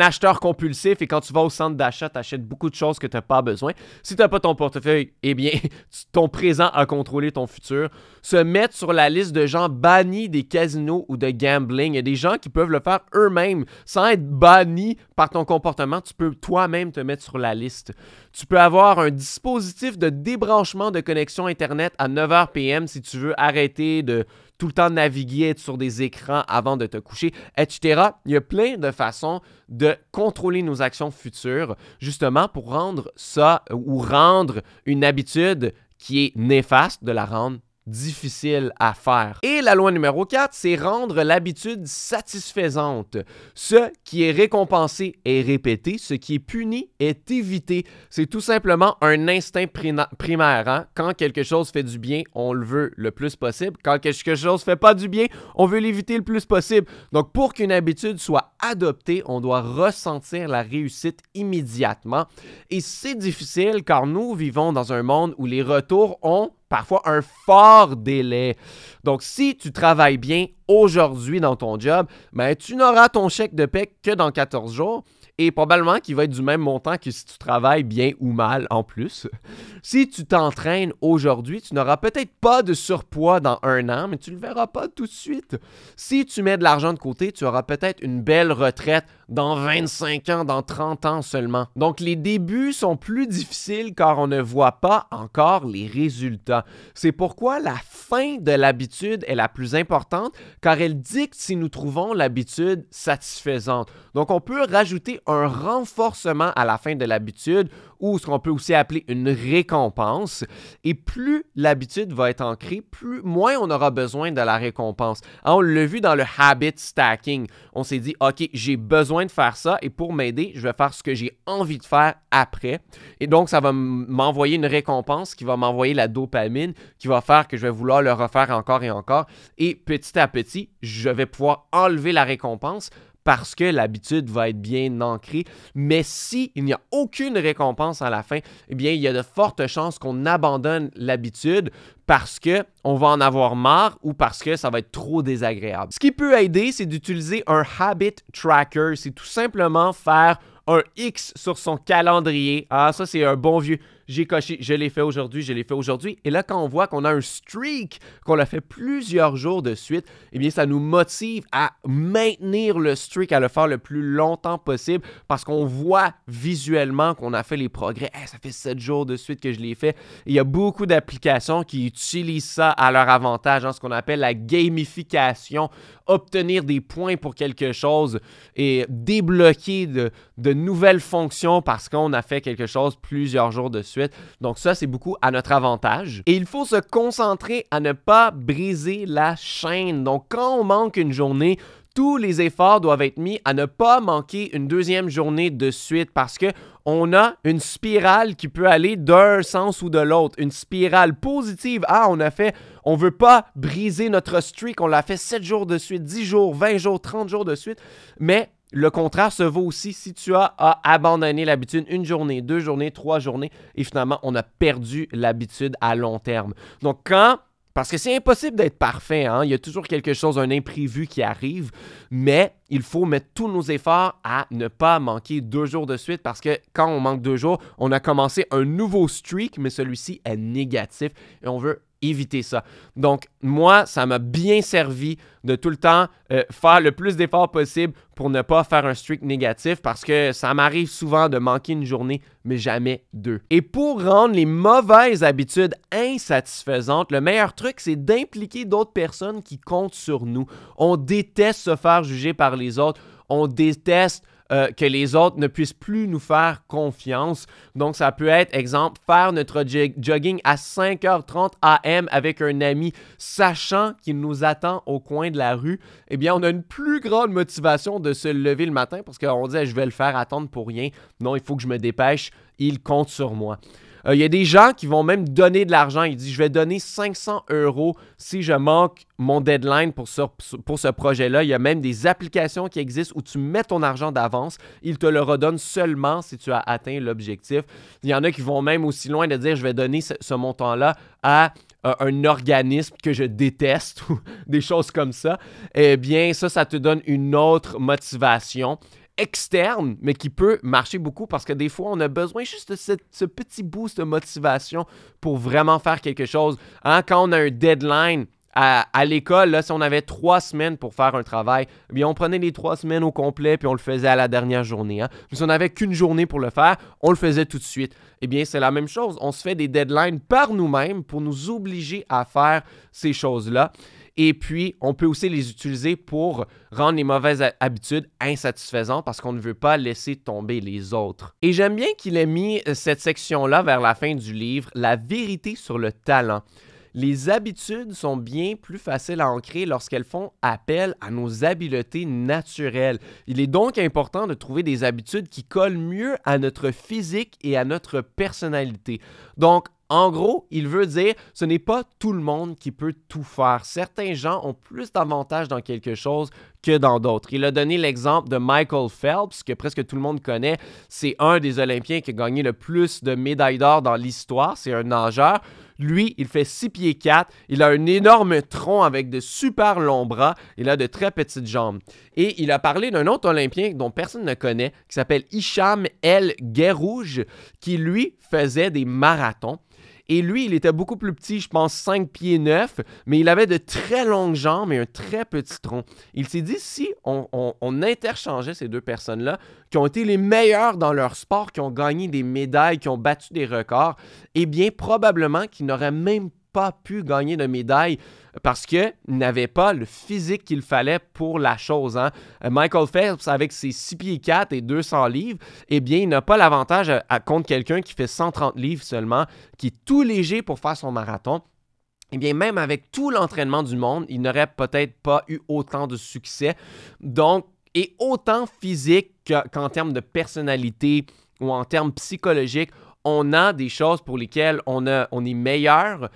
A: acheteur compulsif et quand tu vas au centre d'achat, tu achètes beaucoup de choses que tu n'as pas besoin. Si tu n'as pas ton portefeuille, eh bien, ton présent a contrôlé ton futur. Se mettre sur la liste de gens bannis des casinos ou de gambling. Il y a des gens qui peuvent le faire eux-mêmes sans être bannis par ton comportement. Tu peux toi-même te mettre sur la liste. Tu peux avoir un dispositif de débranchement de connexion Internet à 9h PM si tu veux arrêter de tout le temps naviguer, sur des écrans avant de te coucher, etc. Il y a plein de façons de contrôler nos actions futures, justement pour rendre ça ou rendre une habitude qui est néfaste, de la rendre difficile à faire. Et la loi numéro 4, c'est rendre l'habitude satisfaisante. Ce qui est récompensé est répété, ce qui est puni est évité. C'est tout simplement un instinct primaire. Hein. Quand quelque chose fait du bien, on le veut le plus possible. Quand quelque chose ne fait pas du bien, on veut l'éviter le plus possible. Donc pour qu'une habitude soit adoptée, on doit ressentir la réussite immédiatement. Et c'est difficile car nous vivons dans un monde où les retours ont parfois un fort délai. Donc, si tu travailles bien aujourd'hui dans ton job, ben, tu n'auras ton chèque de paie que dans 14 jours et probablement qu'il va être du même montant que si tu travailles bien ou mal en plus. si tu t'entraînes aujourd'hui, tu n'auras peut-être pas de surpoids dans un an, mais tu ne le verras pas tout de suite. Si tu mets de l'argent de côté, tu auras peut-être une belle retraite dans 25 ans, dans 30 ans seulement. Donc les débuts sont plus difficiles car on ne voit pas encore les résultats. C'est pourquoi la fin de l'habitude est la plus importante car elle dicte si nous trouvons l'habitude satisfaisante. Donc on peut rajouter un renforcement à la fin de l'habitude ou ce qu'on peut aussi appeler une récompense. Et plus l'habitude va être ancrée, plus moins on aura besoin de la récompense. Hein, on l'a vu dans le habit stacking. On s'est dit, OK, j'ai besoin de faire ça et pour m'aider, je vais faire ce que j'ai envie de faire après. Et donc, ça va m'envoyer une récompense qui va m'envoyer la dopamine, qui va faire que je vais vouloir le refaire encore et encore. Et petit à petit, je vais pouvoir enlever la récompense parce que l'habitude va être bien ancrée. Mais si il n'y a aucune récompense à la fin, eh bien, il y a de fortes chances qu'on abandonne l'habitude parce que on va en avoir marre ou parce que ça va être trop désagréable. Ce qui peut aider, c'est d'utiliser un habit tracker. C'est tout simplement faire un X sur son calendrier. Ah, ça, c'est un bon vieux j'ai coché, je l'ai fait aujourd'hui, je l'ai fait aujourd'hui. Et là, quand on voit qu'on a un streak, qu'on l'a fait plusieurs jours de suite, eh bien, ça nous motive à maintenir le streak, à le faire le plus longtemps possible parce qu'on voit visuellement qu'on a fait les progrès. ça fait sept jours de suite que je l'ai fait. il y a beaucoup d'applications qui utilisent ça à leur avantage, hein, ce qu'on appelle la gamification, obtenir des points pour quelque chose et débloquer de nouvelles fonctions parce qu'on a fait quelque chose plusieurs jours de suite. Donc ça, c'est beaucoup à notre avantage. Et il faut se concentrer à ne pas briser la chaîne. Donc quand on manque une journée, tous les efforts doivent être mis à ne pas manquer une deuxième journée de suite parce que on a une spirale qui peut aller d'un sens ou de l'autre, une spirale positive. Ah, on a fait, on veut pas briser notre streak, on l'a fait 7 jours de suite, 10 jours, 20 jours, 30 jours de suite, mais le contraire se vaut aussi si tu as, abandonné l'habitude une journée, deux journées, trois journées, et finalement, on a perdu l'habitude à long terme. Donc, quand parce que c'est impossible d'être parfait, hein? il y a toujours quelque chose, un imprévu qui arrive, mais il faut mettre tous nos efforts à ne pas manquer deux jours de suite parce que quand on manque deux jours, on a commencé un nouveau streak, mais celui-ci est négatif et on veut éviter ça. Donc, moi, ça m'a bien servi de tout le temps euh, faire le plus d'efforts possible pour ne pas faire un streak négatif parce que ça m'arrive souvent de manquer une journée, mais jamais deux. Et pour rendre les mauvaises habitudes insatisfaisantes, le meilleur truc, c'est d'impliquer d'autres personnes qui comptent sur nous. On déteste se faire juger par les autres. On déteste euh, que les autres ne puissent plus nous faire confiance. Donc, ça peut être, exemple, faire notre jogging à 5h30 AM avec un ami, sachant qu'il nous attend au coin de la rue. Eh bien, on a une plus grande motivation de se lever le matin parce qu'on dit, je vais le faire attendre pour rien. Non, il faut que je me dépêche. Il compte sur moi. Euh, il y a des gens qui vont même donner de l'argent. Ils disent, je vais donner 500 euros si je manque mon deadline pour ce, projet-là. Il y a même des applications qui existent où tu mets ton argent d'avance. Ils te le redonnent seulement si tu as atteint l'objectif. Il y en a qui vont même aussi loin de dire, je vais donner ce, montant-là à euh, un organisme que je déteste ou des choses comme ça. Eh bien, ça, ça te donne une autre motivation externe, mais qui peut marcher beaucoup parce que des fois, on a besoin juste de ce, petit boost de motivation pour vraiment faire quelque chose. Hein, quand on a un deadline, à, l'école, si on avait trois semaines pour faire un travail, eh on prenait les trois semaines au complet, puis on le faisait à la dernière journée. Hein. Mais si on n'avait qu'une journée pour le faire, on le faisait tout de suite. Eh bien, c'est la même chose. On se fait des deadlines par nous-mêmes pour nous obliger à faire ces choses-là. Et puis, on peut aussi les utiliser pour rendre les mauvaises habitudes insatisfaisantes parce qu'on ne veut pas laisser tomber les autres. Et j'aime bien qu'il ait mis euh, cette section-là vers la fin du livre, la vérité sur le talent. Les habitudes sont bien plus faciles à ancrer lorsqu'elles font appel à nos habiletés naturelles. Il est donc important de trouver des habitudes qui collent mieux à notre physique et à notre personnalité. Donc, en gros, il veut dire ce n'est pas tout le monde qui peut tout faire. Certains gens ont plus d'avantages dans quelque chose que dans d'autres. Il a donné l'exemple de Michael Phelps, que presque tout le monde connaît. C'est un des Olympiens qui a gagné le plus de médailles d'or dans l'histoire. C'est un nageur. Lui, il fait 6 pieds 4, il a un énorme tronc avec de super longs bras, il a de très petites jambes. Et il a parlé d'un autre Olympien dont personne ne connaît, qui s'appelle Hicham El Guerrouge, qui lui faisait des marathons. Et lui, il était beaucoup plus petit, je pense 5 pieds 9, mais il avait de très longues jambes et un très petit tronc. Il s'est dit, si on, interchangeait ces deux personnes-là, qui ont été les meilleurs dans leur sport, qui ont gagné des médailles, qui ont battu des records, eh bien, probablement qu'ils n'auraient même pas pas pu gagner de médaille parce qu'il n'avait pas le physique qu'il fallait pour la chose. Hein. Euh, Michael Phelps, avec ses 6 pieds 4 et 200 livres, eh bien, il n'a pas l'avantage contre quelqu'un qui fait 130 livres seulement, qui est tout léger pour faire son marathon. Eh bien, même avec tout l'entraînement du monde, il n'aurait peut-être pas eu autant de succès. Donc, et autant physique qu'en termes de personnalité ou en termes psychologiques, on a des choses pour lesquelles on, a, on est meilleur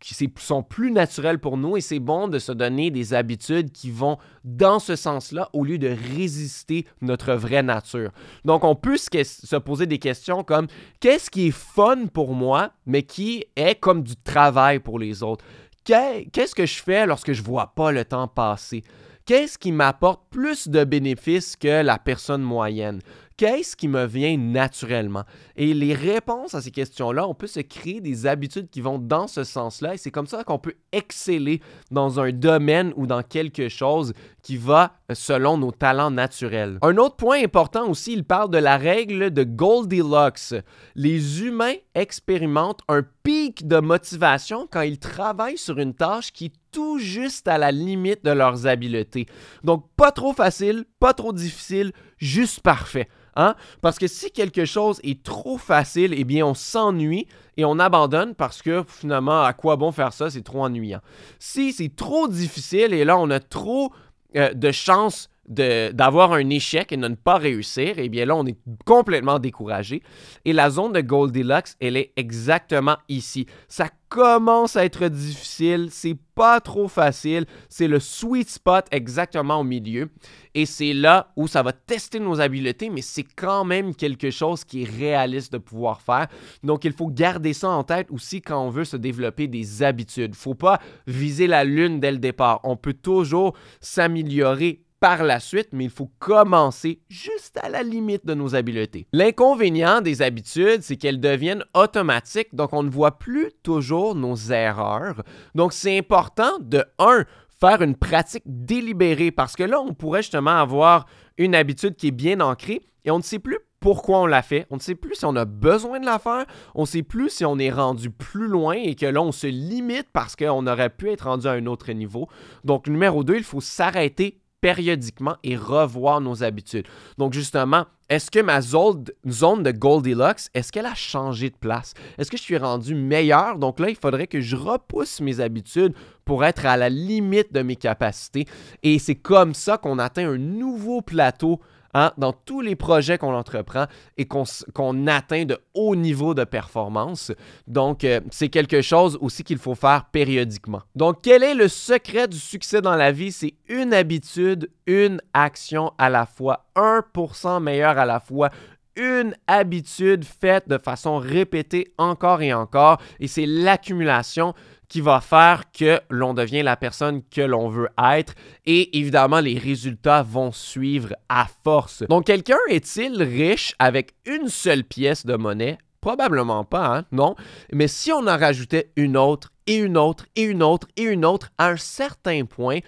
A: qui sont plus naturels pour nous et c'est bon de se donner des habitudes qui vont dans ce sens-là au lieu de résister notre vraie nature. Donc on peut se, poser des questions comme qu'est-ce qui est fun pour moi mais qui est comme du travail pour les autres Qu'est-ce que je fais lorsque je vois pas le temps passer Qu'est-ce qui m'apporte plus de bénéfices que la personne moyenne Qu'est-ce qui me vient naturellement? Et les réponses à ces questions-là, on peut se créer des habitudes qui vont dans ce sens-là et c'est comme ça qu'on peut exceller dans un domaine ou dans quelque chose qui va selon nos talents naturels. Un autre point important aussi, il parle de la règle de Goldilocks. Les humains expérimentent un pic de motivation quand ils travaillent sur une tâche qui est tout juste à la limite de leurs habiletés. Donc pas trop facile, pas trop difficile, juste parfait. Hein? Parce que si quelque chose est trop facile, eh bien, on s'ennuie et on abandonne parce que finalement, à quoi bon faire ça? C'est trop ennuyant. Si c'est trop difficile et là, on a trop euh, de chances d'avoir un échec et de ne pas réussir, eh bien là, on est complètement découragé. Et la zone de Goldilocks, elle est exactement ici. Ça commence à être difficile, c'est pas trop facile, c'est le sweet spot exactement au milieu. Et c'est là où ça va tester nos habiletés, mais c'est quand même quelque chose qui est réaliste de pouvoir faire. Donc il faut garder ça en tête aussi quand on veut se développer des habitudes. Faut pas viser la lune dès le départ. On peut toujours s'améliorer par la suite, mais il faut commencer juste à la limite de nos habiletés. L'inconvénient des habitudes, c'est qu'elles deviennent automatiques, donc on ne voit plus toujours nos erreurs. Donc c'est important de 1 faire une pratique délibérée parce que là, on pourrait justement avoir une habitude qui est bien ancrée et on ne sait plus pourquoi on l'a fait, on ne sait plus si on a besoin de la faire, on ne sait plus si on est rendu plus loin et que là, on se limite parce qu'on aurait pu être rendu à un autre niveau. Donc, numéro 2, il faut s'arrêter périodiquement et revoir nos habitudes. Donc justement, est-ce que ma zone, de Goldilocks, est-ce qu'elle a changé de place? Est-ce que je suis rendu meilleur? Donc là, il faudrait que je repousse mes habitudes pour être à la limite de mes capacités. Et c'est comme ça qu'on atteint un nouveau plateau Hein, dans tous les projets qu'on entreprend et qu'on atteint de hauts niveaux de performance. Donc, euh, c'est quelque chose aussi qu'il faut faire périodiquement. Donc, quel est le secret du succès dans la vie? C'est une habitude, une action à la fois, 1% meilleur à la fois, une habitude faite de façon répétée encore et encore, et c'est l'accumulation qui va faire que l'on devient la personne que l'on veut être et évidemment les résultats vont suivre à force. Donc quelqu'un est-il riche avec une seule pièce de monnaie? Probablement pas, hein? non. Mais si on en rajoutait une autre et une autre et une autre et une autre, à un certain point,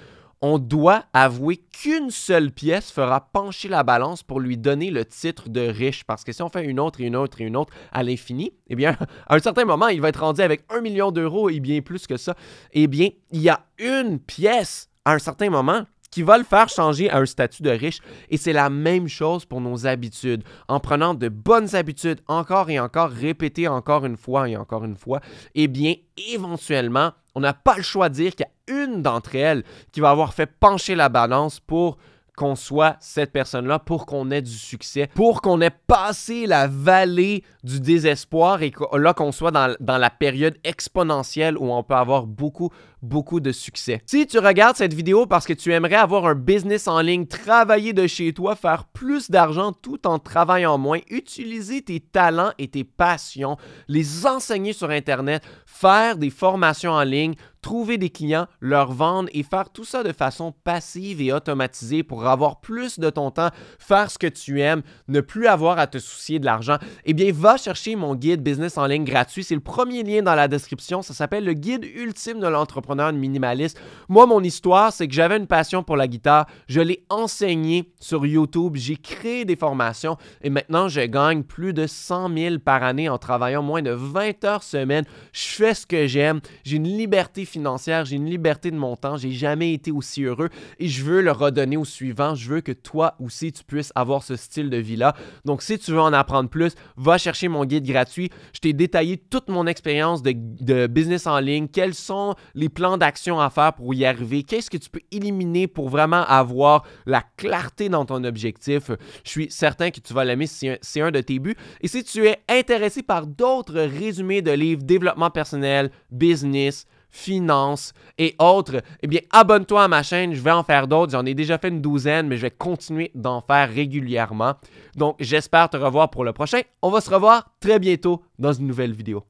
A: on doit avouer qu'une seule pièce fera pencher la balance pour lui donner le titre de riche. Parce que si on fait une autre et une autre et une autre à l'infini, eh bien, à un certain moment, il va être rendu avec un million d'euros et bien plus que ça. Eh bien, il y a une pièce à un certain moment qui va le faire changer à un statut de riche. Et c'est la même chose pour nos habitudes. En prenant de bonnes habitudes encore et encore, répétées encore une fois et encore une fois, eh bien, éventuellement, on n'a pas le choix de dire qu'il y a une d'entre elles qui va avoir fait pencher la balance pour qu'on soit cette personne-là pour qu'on ait du succès, pour qu'on ait passé la vallée du désespoir et là qu'on soit dans, dans la période exponentielle où on peut avoir beaucoup, beaucoup de succès. Si tu regardes cette vidéo parce que tu aimerais avoir un business en ligne, travailler de chez toi, faire plus d'argent tout en travaillant moins, utiliser tes talents et tes passions, les enseigner sur Internet, faire des formations en ligne, trouver des clients, leur vendre et faire tout ça de façon passive et automatisée pour avoir plus de ton temps, faire ce que tu aimes, ne plus avoir à te soucier de l'argent, eh bien, va chercher mon guide business en ligne gratuit. C'est le premier lien dans la description. Ça s'appelle le guide ultime de l'entrepreneur minimaliste. Moi, mon histoire, c'est que j'avais une passion pour la guitare. Je l'ai enseignée sur YouTube. J'ai créé des formations et maintenant, je gagne plus de 100 000 par année en travaillant moins de 20 heures semaine. Je fais ce que j'aime. J'ai une liberté financière financière, j'ai une liberté de mon temps, j'ai jamais été aussi heureux et je veux le redonner au suivant. Je veux que toi aussi tu puisses avoir ce style de vie-là. Donc si tu veux en apprendre plus, va chercher mon guide gratuit. Je t'ai détaillé toute mon expérience de, de, business en ligne, quels sont les plans d'action à faire pour y arriver, qu'est-ce que tu peux éliminer pour vraiment avoir la clarté dans ton objectif. Je suis certain que tu vas l'aimer si c'est un de tes buts. Et si tu es intéressé par d'autres résumés de livres développement personnel, business, finances et autres, eh bien, abonne-toi à ma chaîne. Je vais en faire d'autres. J'en ai déjà fait une douzaine, mais je vais continuer d'en faire régulièrement. Donc, j'espère te revoir pour le prochain. On va se revoir très bientôt dans une nouvelle vidéo.